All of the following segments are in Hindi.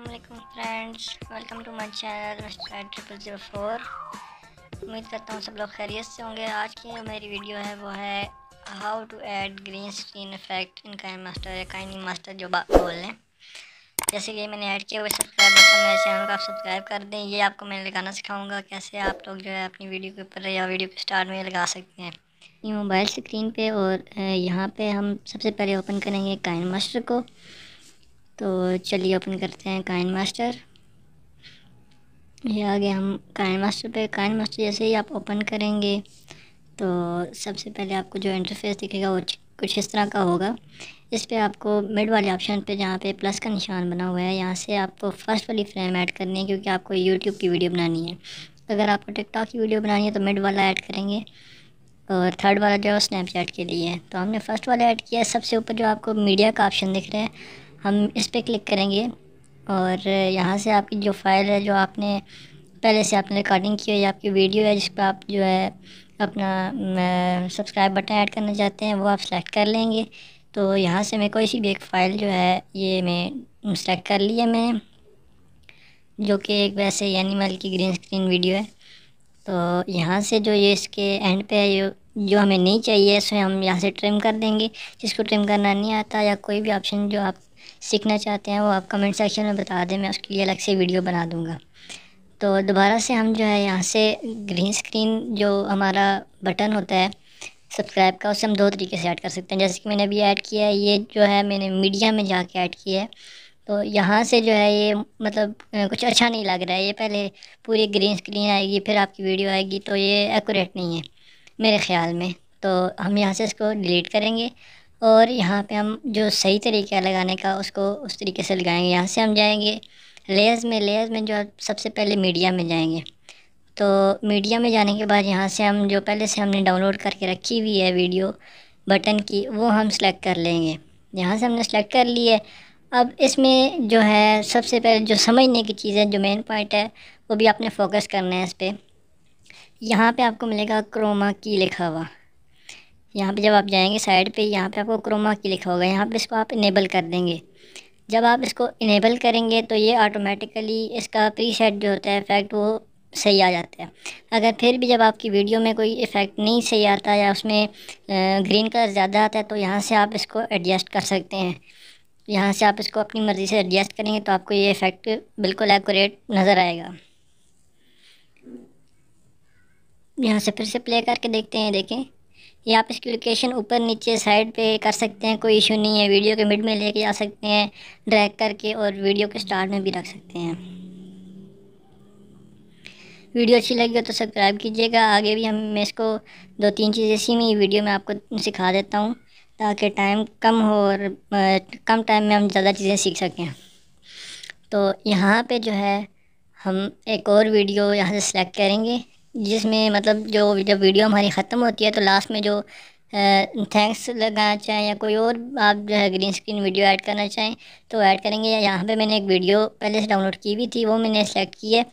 Aslam friends welcome to my channel triple zero four उम्मीद करता हूँ सब लोग खैरियत से होंगे आज की जो मेरी वीडियो है वो है how to add green screen effect in KineMaster या काइनिंग मास्टर जो बात बोल लें जैसे कि मैंने ऐड किया वो सब्सक्राइब बटन मेरे चैनल को आप सब्सक्राइब कर दें ये आपको मैं लगाना सिखाऊंगा कैसे आप लोग जो है अपनी वीडियो के ऊपर या वीडियो के स्टार्ट में लगा सकते हैं ये मोबाइल स्क्रीन पे और यहाँ पे हम सबसे पहले ओपन करेंगे काइन मास्टर को तो चलिए ओपन करते हैं काइन मास्टर ये आगे हम काइन मास्टर पे काइन मास्टर जैसे ही आप ओपन करेंगे तो सबसे पहले आपको जो इंटरफेस दिखेगा वो कुछ इस तरह का होगा इस पर आपको मिड वाले ऑप्शन पे जहाँ पे प्लस का निशान बना हुआ है यहाँ से आपको फ़र्स्ट वाली फ्रेम ऐड करनी है क्योंकि आपको यूट्यूब की वीडियो बनानी है अगर आपको टिकटॉक की वीडियो बनानी है तो मिड वाला ऐड करेंगे और थर्ड वाला जो है स्नैपचैट के लिए तो हमने फ़र्स्ट वाला ऐड किया है सबसे ऊपर जो आपको मीडिया का ऑप्शन दिख रहा है हम इस पर क्लिक करेंगे और यहाँ से आपकी जो फ़ाइल है जो आपने पहले से आपने रिकॉर्डिंग की है या आपकी वीडियो है जिस पर आप जो है अपना सब्सक्राइब बटन ऐड करना चाहते हैं वो आप सेलेक्ट कर लेंगे तो यहाँ से मैं कोई सी भी एक फ़ाइल जो है ये मैं सेलेक्ट कर ली है मैं जो कि एक वैसे एनिमल की ग्रीन स्क्रीन वीडियो है तो यहाँ से जो ये इसके एंड पे है जो जो हमें नहीं चाहिए इसमें हम यहाँ से ट्रिम कर देंगे जिसको ट्रिम करना नहीं आता या कोई भी ऑप्शन जो आप सीखना चाहते हैं वो आप कमेंट सेक्शन में बता दें मैं उसके लिए अलग से वीडियो बना दूँगा तो दोबारा से हम जो है यहाँ से ग्रीन स्क्रीन जो हमारा बटन होता है सब्सक्राइब का उसे हम दो तरीके से ऐड कर सकते हैं जैसे कि मैंने अभी ऐड किया है ये जो है मैंने मीडिया में जाके ऐड किया है तो यहाँ से जो है ये मतलब कुछ अच्छा नहीं लग रहा है ये पहले पूरी ग्रीन स्क्रीन आएगी फिर आपकी वीडियो आएगी तो ये एक्यूरेट नहीं है मेरे ख्याल में तो हम यहाँ से इसको डिलीट करेंगे और यहाँ पे हम जो सही तरीका लगाने का उसको उस तरीके से लगाएंगे यहाँ से हम जाएंगे लेयर्स में लेयर्स में जो सबसे पहले मीडिया में जाएंगे तो मीडिया में जाने के बाद यहाँ से हम जो पहले से हमने डाउनलोड करके रखी हुई है वीडियो बटन की वो हम सेलेक्ट कर लेंगे यहाँ से हमने सेलेक्ट कर ली है अब इसमें जो है सबसे पहले जो समझने की चीज़ है जो मेन पॉइंट है वो भी आपने फोकस करना है इस पर यहाँ पर आपको मिलेगा क्रोमा की लिखा हुआ यहाँ पे जब आप जाएंगे साइड पे यहाँ पे आपको क्रोमा की लिखा होगा यहाँ पे इसको आप इनेबल कर देंगे जब आप इसको इनेबल करेंगे तो ये ऑटोमेटिकली इसका प्री सेट जो होता है इफ़ेक्ट वो सही आ जाता है अगर फिर भी जब आपकी वीडियो में कोई इफ़ेक्ट नहीं सही आता या उसमें ग्रीन कलर ज़्यादा आता है तो यहाँ से आप इसको एडजस्ट कर सकते हैं यहाँ से आप इसको अपनी मर्ज़ी से एडजस्ट करेंगे तो आपको ये इफ़ेक्ट बिल्कुल एक्यूरेट नज़र आएगा यहाँ से फिर से प्ले करके देखते हैं देखें या आप इसकी लोकेशन ऊपर नीचे साइड पे कर सकते हैं कोई इशू नहीं है वीडियो के मिड में लेके जा सकते हैं ड्रैग करके और वीडियो के स्टार्ट में भी रख सकते हैं वीडियो अच्छी लगी हो तो सब्सक्राइब कीजिएगा आगे भी हम मैं इसको दो तीन चीज़ें इसी में वीडियो में आपको सिखा देता हूँ ताकि टाइम कम हो और कम टाइम में हम ज़्यादा चीज़ें सीख सकें तो यहाँ पे जो है हम एक और वीडियो यहाँ से सिलेक्ट करेंगे जिसमें मतलब जो जब वीडियो हमारी ख़त्म होती है तो लास्ट में जो थैंक्स लगाना चाहें या कोई और आप जो है ग्रीन स्क्रीन वीडियो ऐड करना चाहें तो ऐड करेंगे या यहाँ पे मैंने एक वीडियो पहले से डाउनलोड की हुई थी वो मैंने सेलेक्ट की है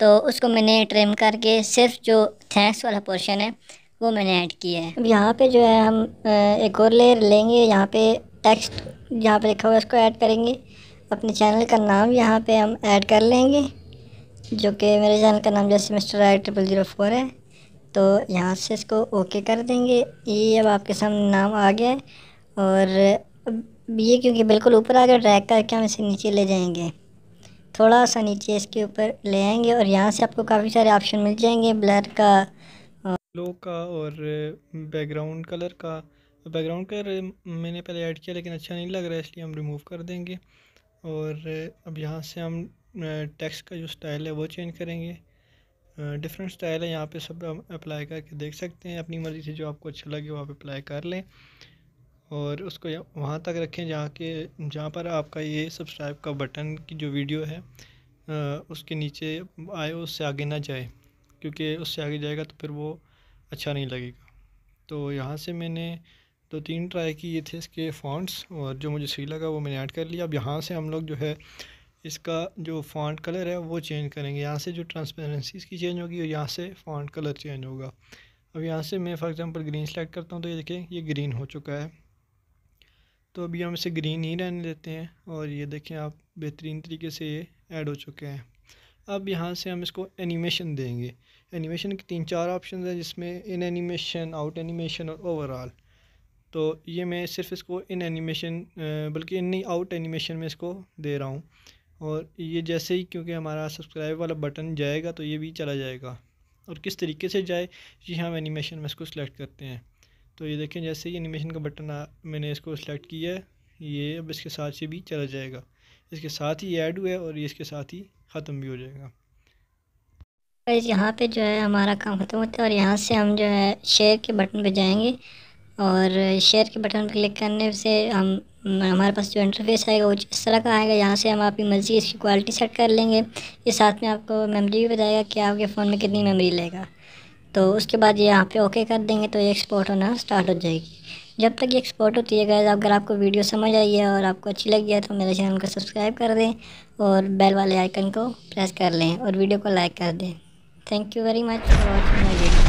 तो उसको मैंने ट्रिम करके सिर्फ जो थैंक्स वाला पोर्शन है वो मैंने ऐड किया है अब यहाँ पे जो है हम एक और लेयर लेंगे यहाँ पे टेक्स्ट यहाँ पर लिखा हुआ है उसको ऐड करेंगे अपने चैनल का नाम यहाँ पर हम ऐड कर लेंगे जो कि मेरे चैनल का नाम जैसे mister I triple zero four है तो यहाँ से इसको ओके कर देंगे ये अब आपके सामने नाम आ गया है और ये क्योंकि बिल्कुल ऊपर आ गया ड्रैग करके हम इसे नीचे ले जाएंगे थोड़ा सा नीचे इसके ऊपर ले आएंगे और यहाँ से आपको काफ़ी सारे ऑप्शन मिल जाएंगे ब्लर का लो का और बैकग्राउंड कलर का बैकग्राउंड कलर मैंने पहले ऐड किया लेकिन अच्छा नहीं लग रहा है इसलिए हम रिमूव कर देंगे और अब यहाँ से हम टेक्स्ट का जो स्टाइल है वो चेंज करेंगे डिफरेंट स्टाइल है यहाँ पे सब अप्लाई करके देख सकते हैं अपनी मर्ज़ी से जो आपको अच्छा लगे वहाँ आप अप्लाई कर लें और उसको वहाँ तक रखें जहाँ के जहाँ पर आपका ये सब्सक्राइब का बटन की जो वीडियो है उसके नीचे आए उससे आगे ना जाए क्योंकि उससे आगे जाएगा तो फिर वो अच्छा नहीं लगेगा तो यहाँ से मैंने दो तीन ट्राई किए थे इसके फॉन्ट्स और जो मुझे सही लगा वो मैंने ऐड कर लिया अब यहाँ से हम लोग जो है इसका जो फॉन्ट कलर है वो चेंज करेंगे यहाँ से जो ट्रांसपेरेंसी इसकी चेंज होगी और यहाँ से फॉन्ट कलर चेंज होगा अब यहाँ से मैं फॉर एग्ज़ाम्पल ग्रीन सेलेक्ट करता हूँ तो ये देखें ये ग्रीन हो चुका है तो अभी हम इसे ग्रीन ही रहने देते हैं और ये देखें आप बेहतरीन तरीके से ये ऐड हो चुके हैं अब यहाँ से हम इसको एनिमेशन देंगे एनिमेशन के तीन चार ऑप्शन हैं जिसमें इन एनिमेशन आउट एनिमेशन और ओवरऑल तो ये मैं सिर्फ इसको इन एनिमेशन बल्कि इन नहीं आउट एनिमेशन में इसको दे रहा हूँ और ये जैसे ही क्योंकि हमारा सब्सक्राइब वाला बटन जाएगा तो ये भी चला जाएगा और किस तरीके से जाए जी हम एनिमेशन में इसको सेलेक्ट करते हैं तो ये देखें जैसे ही एनिमेशन का बटन आ, मैंने इसको सेलेक्ट किया है ये अब इसके साथ से भी चला जाएगा इसके साथ ही ऐड हुआ है और ये इसके साथ ही ख़त्म भी हो जाएगा यहाँ पे जो है हमारा काम ख़त्म होता है और यहाँ से हम जो है शेयर के बटन पे जाएंगे और शेयर के बटन पर क्लिक करने से हम हमारे पास जो इंटरफेस आएगा वो इस तरह का आएगा यहाँ से हम आपकी मर्ज़ी इसकी क्वालिटी सेट कर लेंगे ये साथ में आपको मेमोरी भी बताएगा कि आपके फ़ोन में कितनी मेमोरी लेगा तो उसके बाद ये यहाँ पे ओके कर देंगे तो ये एक्सपोर्ट होना स्टार्ट हो जाएगी जब तक ये एक्सपोर्ट होती है गैस अगर आपको वीडियो समझ आई है और आपको अच्छी लगी है तो मेरे चैनल को सब्सक्राइब कर दें और बेल वाले आइकन को प्रेस कर लें और वीडियो को लाइक कर दें thank you very much for watching my video